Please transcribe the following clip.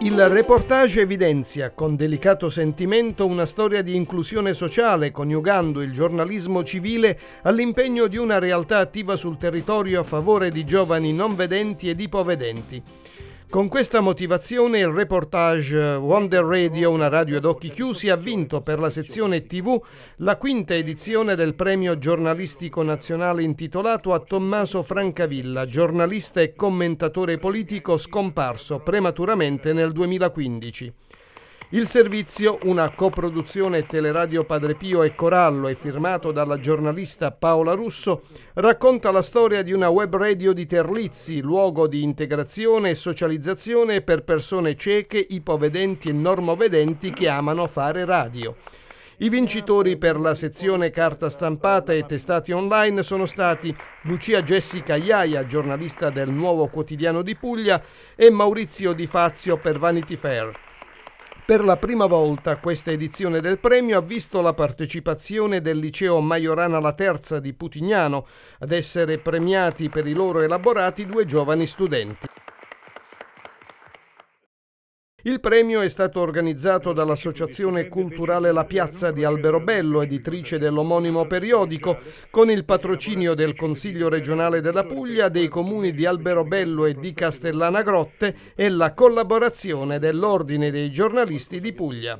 Il reportage evidenzia con delicato sentimento una storia di inclusione sociale, coniugando il giornalismo civile all'impegno di una realtà attiva sul territorio a favore di giovani non vedenti ed ipovedenti. Con questa motivazione il reportage eh, Wonder Radio, una radio ad occhi chiusi, ha vinto per la sezione TV la quinta edizione del premio giornalistico nazionale intitolato a Tommaso Francavilla, giornalista e commentatore politico scomparso prematuramente nel 2015. Il servizio, una coproduzione Teleradio Padre Pio e Corallo e firmato dalla giornalista Paola Russo, racconta la storia di una web radio di Terlizzi, luogo di integrazione e socializzazione per persone cieche, ipovedenti e normovedenti che amano fare radio. I vincitori per la sezione carta stampata e testati online sono stati Lucia Jessica Iaia, giornalista del Nuovo Quotidiano di Puglia, e Maurizio Di Fazio per Vanity Fair. Per la prima volta questa edizione del premio ha visto la partecipazione del liceo Majorana La Terza di Putignano ad essere premiati per i loro elaborati due giovani studenti. Il premio è stato organizzato dall'Associazione Culturale La Piazza di Alberobello, editrice dell'omonimo periodico, con il patrocinio del Consiglio regionale della Puglia, dei comuni di Alberobello e di Castellana Grotte e la collaborazione dell'Ordine dei giornalisti di Puglia.